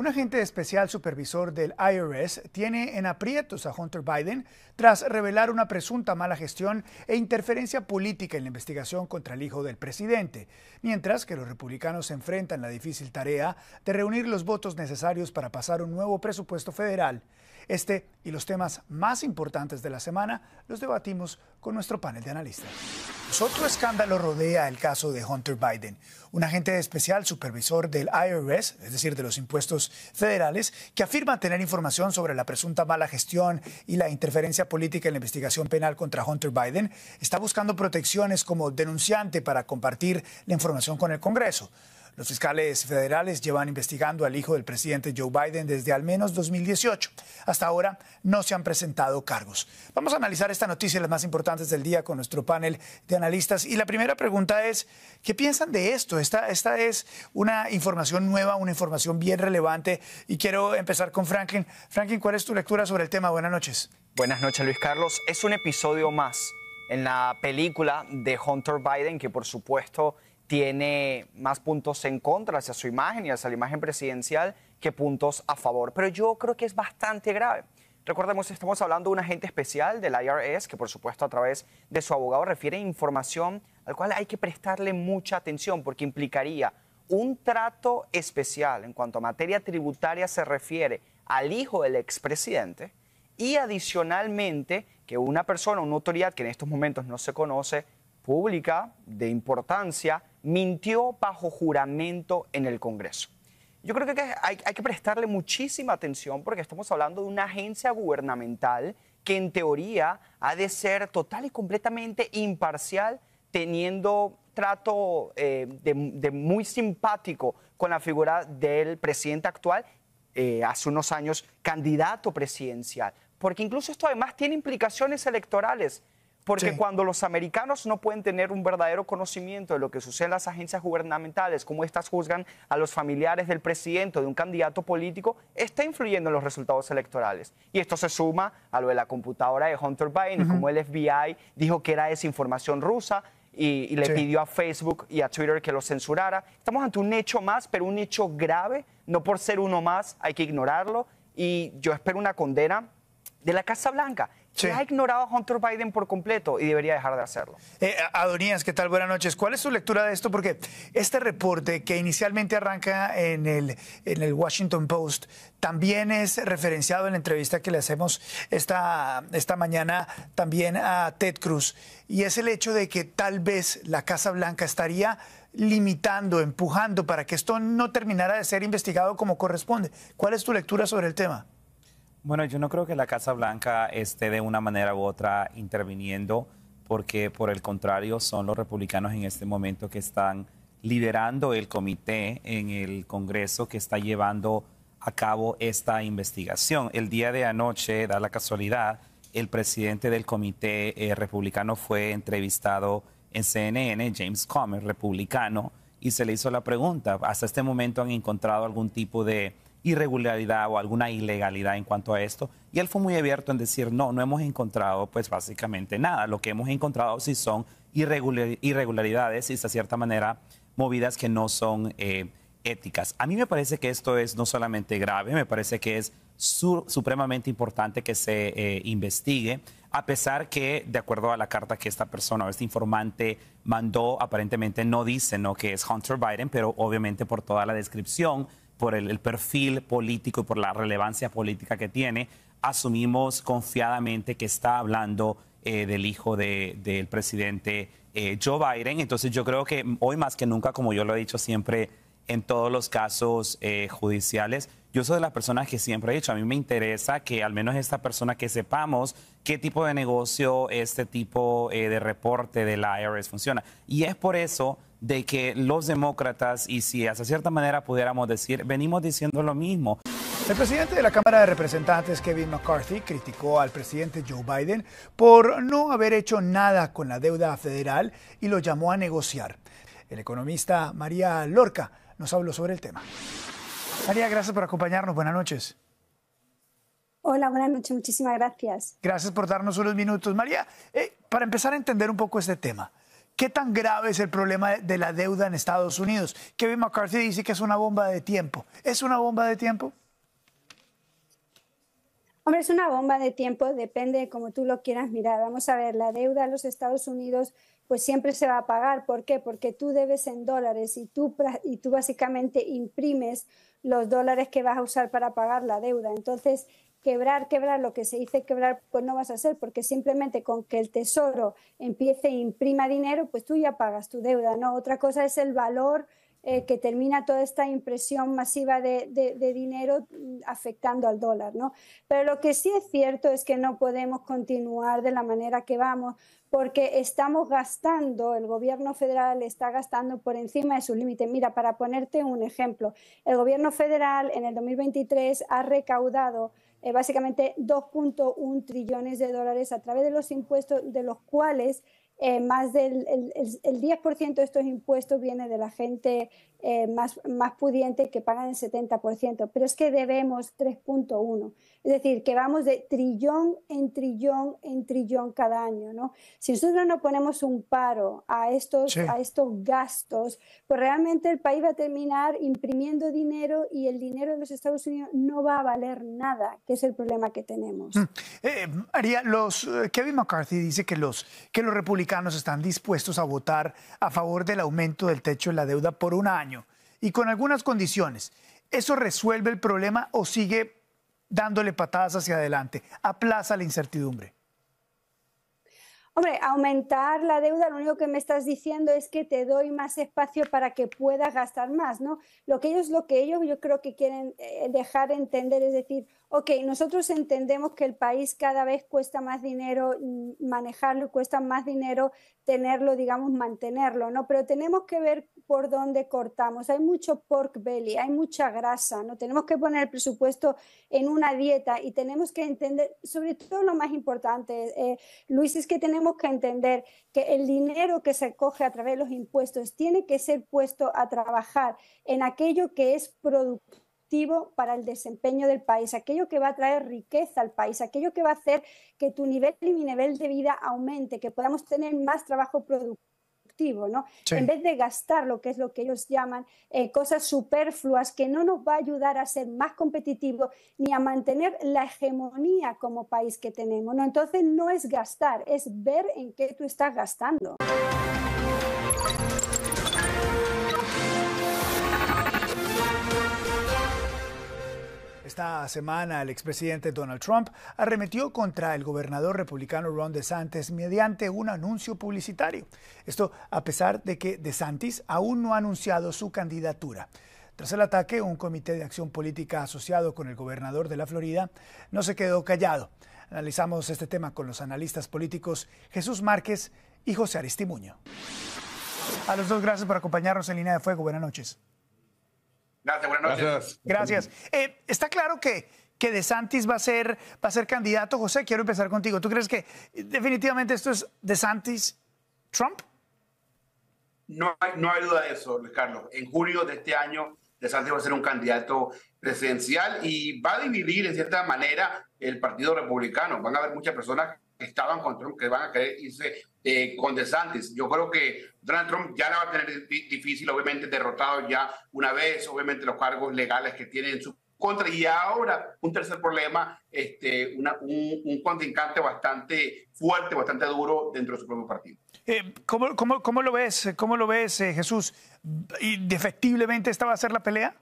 Un agente especial supervisor del IRS tiene en aprietos a Hunter Biden tras revelar una presunta mala gestión e interferencia política en la investigación contra el hijo del presidente, mientras que los republicanos se enfrentan la difícil tarea de reunir los votos necesarios para pasar un nuevo presupuesto federal. Este y los temas más importantes de la semana los debatimos con nuestro panel de analistas. Otro escándalo rodea el caso de Hunter Biden, un agente especial supervisor del IRS, es decir, de los impuestos federales, que afirma tener información sobre la presunta mala gestión y la interferencia política en la investigación penal contra Hunter Biden. Está buscando protecciones como denunciante para compartir la información con el Congreso. Los fiscales federales llevan investigando al hijo del presidente Joe Biden desde al menos 2018. Hasta ahora no se han presentado cargos. Vamos a analizar esta noticia las más importantes del día con nuestro panel de analistas. Y la primera pregunta es, ¿qué piensan de esto? Esta, esta es una información nueva, una información bien relevante. Y quiero empezar con Franklin. Franklin, ¿cuál es tu lectura sobre el tema? Buenas noches. Buenas noches, Luis Carlos. Es un episodio más en la película de Hunter Biden, que por supuesto tiene más puntos en contra hacia su imagen y hacia la imagen presidencial que puntos a favor. Pero yo creo que es bastante grave. Recordemos, estamos hablando de un agente especial del IRS que, por supuesto, a través de su abogado refiere información al cual hay que prestarle mucha atención porque implicaría un trato especial en cuanto a materia tributaria se refiere al hijo del expresidente y adicionalmente que una persona, una autoridad que en estos momentos no se conoce, pública, de importancia, mintió bajo juramento en el Congreso. Yo creo que hay, que prestarle muchísima atención porque estamos hablando de una agencia gubernamental que en teoría ha de ser total y completamente imparcial, teniendo trato eh, de, muy simpático con la figura del presidente actual eh, hace unos años candidato presidencial, porque incluso esto además tiene implicaciones electorales. Porque cuando los americanos no pueden tener un verdadero conocimiento de lo que sucede en las agencias gubernamentales, como éstas juzgan a los familiares del presidente o de un candidato político, está influyendo en los resultados electorales. Y esto se suma a lo de la computadora de Hunter Biden, como el FBI dijo que era desinformación rusa, y, le pidió a Facebook y a Twitter que lo censurara. Estamos ante un hecho más, pero un hecho grave. No por ser uno más, hay que ignorarlo. Y yo espero una condena de la Casa Blanca. Se ha ignorado a Hunter Biden por completo y debería dejar de hacerlo. Eh, Adonías, ¿qué tal? Buenas noches. ¿Cuál es su lectura de esto? Porque este reporte que inicialmente arranca en el, en el Washington Post también es referenciado en la entrevista que le hacemos esta, esta mañana también a Ted Cruz. Y es el hecho de que tal vez la Casa Blanca estaría limitando, empujando para que esto no terminara de ser investigado como corresponde. ¿Cuál es tu lectura sobre el tema? Bueno, yo no creo que la Casa Blanca esté de una manera u otra interviniendo, porque por el contrario son los republicanos en este momento que están liderando el comité en el Congreso que está llevando a cabo esta investigación. El día de anoche, da la casualidad, el presidente del comité eh, republicano fue entrevistado en CNN, James Comer, republicano, y se le hizo la pregunta, ¿hasta este momento han encontrado algún tipo de irregularidad o alguna ilegalidad en cuanto a esto. Y él fue muy abierto en decir, no, no hemos encontrado pues básicamente nada. Lo que hemos encontrado sí son irregularidades y de cierta manera movidas que no son eh, éticas. A mí me parece que esto es no solamente grave, me parece que es supremamente importante que se eh, investigue, a pesar que, de acuerdo a la carta que esta persona o este informante mandó, aparentemente no dice ¿no? que es Hunter Biden, pero obviamente por toda la descripción por el, perfil político y por la relevancia política que tiene, asumimos confiadamente que está hablando eh, del hijo del de, presidente eh, Joe Biden. Entonces yo creo que hoy más que nunca, como yo lo he dicho siempre en todos los casos eh, judiciales, yo soy de las personas que siempre he dicho, a mí me interesa que al menos esta persona que sepamos qué tipo de negocio este tipo de reporte de la IRS funciona. Y es por eso de que los demócratas, y si hasta cierta manera pudiéramos decir, venimos diciendo lo mismo. El presidente de la Cámara de Representantes, Kevin McCarthy, criticó al presidente Joe Biden por no haber hecho nada con la deuda federal y lo llamó a negociar. El economista María Lorca nos habló sobre el tema. María, gracias por acompañarnos. Buenas noches. Hola, buenas noches. Muchísimas gracias. Gracias por darnos unos minutos. María, eh, para empezar a entender un poco este tema, ¿Qué tan grave es el problema de la deuda en Estados Unidos? Kevin McCarthy dice que es una bomba de tiempo. ¿Es una bomba de tiempo? Hombre, es una bomba de tiempo, depende de cómo tú lo quieras mirar. Vamos a ver, la deuda de los Estados Unidos pues siempre se va a pagar. ¿Por qué? Porque tú debes en dólares y tú, y tú básicamente imprimes los dólares que vas a usar para pagar la deuda. Entonces, quebrar, quebrar lo que se dice quebrar, pues no vas a hacer, porque simplemente con que el tesoro empiece e imprima dinero, pues tú ya pagas tu deuda, ¿no? Otra cosa es el valor eh, que termina toda esta impresión masiva de, dinero afectando al dólar. ¿no? Pero lo que sí es cierto es que no podemos continuar de la manera que vamos porque estamos gastando, el gobierno federal está gastando por encima de sus límites. Mira, para ponerte un ejemplo, el gobierno federal en el 2023 ha recaudado eh, básicamente 2.1 trillones de dólares a través de los impuestos de los cuales eh, más del el, 10% de estos impuestos viene de la gente eh, más, más pudiente que pagan el 70%, pero es que debemos 3.1, es decir, que vamos de trillón en trillón en trillón cada año. ¿no? Si nosotros no ponemos un paro a estos, a estos gastos, pues realmente el país va a terminar imprimiendo dinero y el dinero de los Estados Unidos no va a valer nada, que es el problema que tenemos. Mm. Eh, María, los, eh, Kevin McCarthy dice que los, que los republicanos están dispuestos a votar a favor del aumento del techo de la deuda por un año y con algunas condiciones. ¿Eso resuelve el problema o sigue dándole patadas hacia adelante? ¿Aplaza la incertidumbre? Hombre, aumentar la deuda, lo único que me estás diciendo es que te doy más espacio para que puedas gastar más, ¿no? Lo que ellos, lo que ellos yo creo que quieren eh, dejar entender es decir, ok, nosotros entendemos que el país cada vez cuesta más dinero mm, manejarlo, cuesta más dinero tenerlo, digamos, mantenerlo, ¿no? Pero tenemos que ver por dónde cortamos. Hay mucho pork belly, hay mucha grasa, ¿no? Tenemos que poner el presupuesto en una dieta y tenemos que entender, sobre todo lo más importante, eh, Luis, es que tenemos que entender que el dinero que se coge a través de los impuestos tiene que ser puesto a trabajar en aquello que es productivo para el desempeño del país, aquello que va a traer riqueza al país, aquello que va a hacer que tu nivel y mi nivel de vida aumente, que podamos tener más trabajo productivo ¿no? En vez de gastar lo que es lo que ellos llaman eh, cosas superfluas que no nos va a ayudar a ser más competitivos ni a mantener la hegemonía como país que tenemos, ¿no? Entonces no es gastar, es ver en qué tú estás gastando. Esta semana el expresidente Donald Trump arremetió contra el gobernador republicano Ron DeSantis mediante un anuncio publicitario. Esto a pesar de que DeSantis aún no ha anunciado su candidatura. Tras el ataque, un comité de acción política asociado con el gobernador de la Florida no se quedó callado. Analizamos este tema con los analistas políticos Jesús Márquez y José Aristimuño. A los dos, gracias por acompañarnos en Línea de Fuego. Buenas noches. Gracias, buenas noches. Gracias. Eh, está claro que, que De Santis va a, ser, va a ser candidato. José, quiero empezar contigo. ¿Tú crees que definitivamente esto es desantis Trump? No hay, no hay duda de eso, Luis Carlos. En julio de este año, De Santis va a ser un candidato presidencial y va a dividir en cierta manera el Partido Republicano. Van a haber muchas personas estaban con Trump que van a querer irse eh, con Yo creo que Donald Trump ya la va a tener difícil, obviamente derrotado ya una vez, obviamente los cargos legales que tiene en su contra. Y ahora un tercer problema, este, una, un, un, contrincante bastante fuerte, bastante duro dentro de su propio partido. Eh, ¿cómo, lo ves, cómo lo ves eh, Jesús? ¿Defectiblemente esta va a ser la pelea?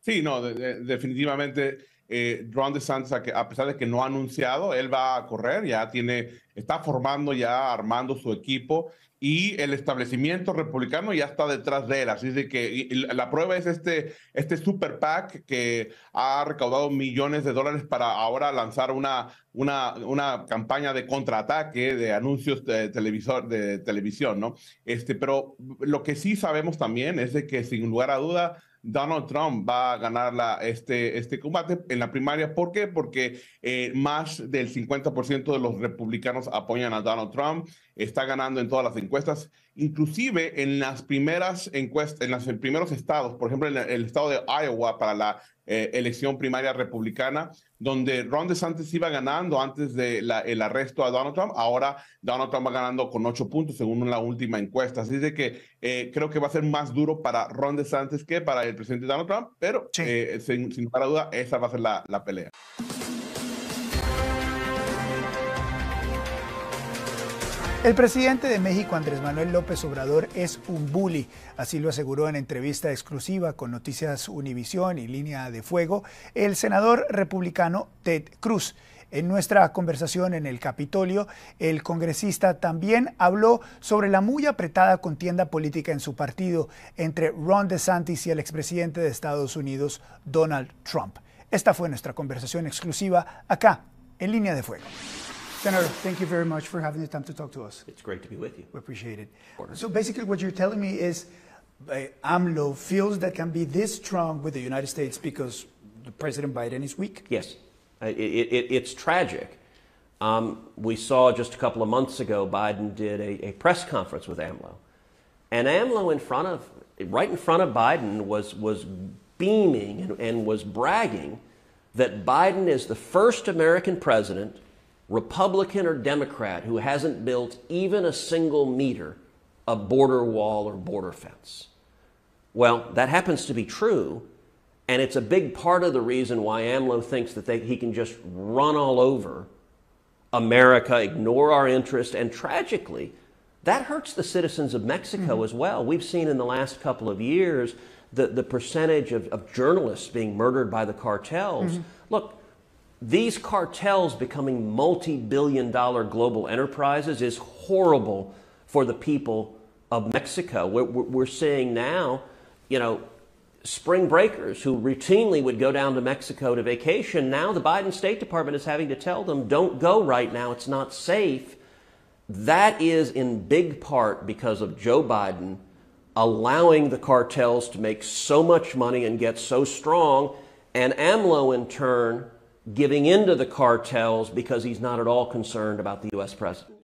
Sí, no, definitivamente eh, Ron DeSantis, a, pesar de que no ha anunciado, él va a correr, ya tiene, está formando, ya armando su equipo y el establecimiento republicano ya está detrás de él. Así de que la prueba es este, este super PAC que ha recaudado millones de dólares para ahora lanzar una una, campaña de contraataque de anuncios de, televisor, de televisión, ¿no? Este, pero lo que sí sabemos también es de que sin lugar a duda Donald Trump va a ganar la, este, este combate en la primaria. ¿Por qué? Porque eh, más del 50% de los republicanos apoyan a Donald Trump está ganando en todas las encuestas, inclusive en las primeras encuestas, en los primeros estados, por ejemplo, en el estado de Iowa para la eh, elección primaria republicana, donde Ron DeSantis iba ganando antes del arresto a Donald Trump, ahora Donald Trump va ganando con ocho puntos según la última encuesta. Así de que eh, creo que va a ser más duro para Ron DeSantis que para el presidente Donald Trump, pero eh, sin, sin duda, esa va a ser la pelea. El presidente de México, Andrés Manuel López Obrador, es un bully, así lo aseguró en entrevista exclusiva con Noticias Univisión y Línea de Fuego el senador republicano Ted Cruz. En nuestra conversación en el Capitolio, el congresista también habló sobre la muy apretada contienda política en su partido entre Ron DeSantis y el expresidente de Estados Unidos, Donald Trump. Esta fue nuestra conversación exclusiva acá, en Línea de Fuego. Senator, thank you very much for having the time to talk to us. It's great to be with you. We appreciate it. So basically what you're telling me is eh, AMLO feels that can be this strong with the United States because President Biden is weak. Yes. It, it, it's tragic. Um, we saw just a couple of months ago Biden did a, a, press conference with AMLO. And AMLO in front of, right in front of Biden was, was beaming and, and was bragging that Biden is the first American president Republican or Democrat who hasn't built even a single meter of border wall or border fence. Well, that happens to be true, and it's a big part of the reason why AMLO thinks that they, he can just run all over America, ignore our interest, and tragically, that hurts the citizens of Mexico mm-hmm. as well. We've seen in the last couple of years the, the percentage of, of journalists being murdered by the cartels. Mm-hmm. Look, these cartels becoming multi billion dollar global enterprises is horrible for the people of Mexico. We're, we're seeing now, you know, spring breakers who routinely would go down to Mexico to vacation. Now the Biden State Department is having to tell them, don't go right now, it's not safe. That is in big part because of Joe Biden allowing the cartels to make so much money and get so strong, and AMLO in turn giving in to the cartels because he's not at all concerned about the U.S. president.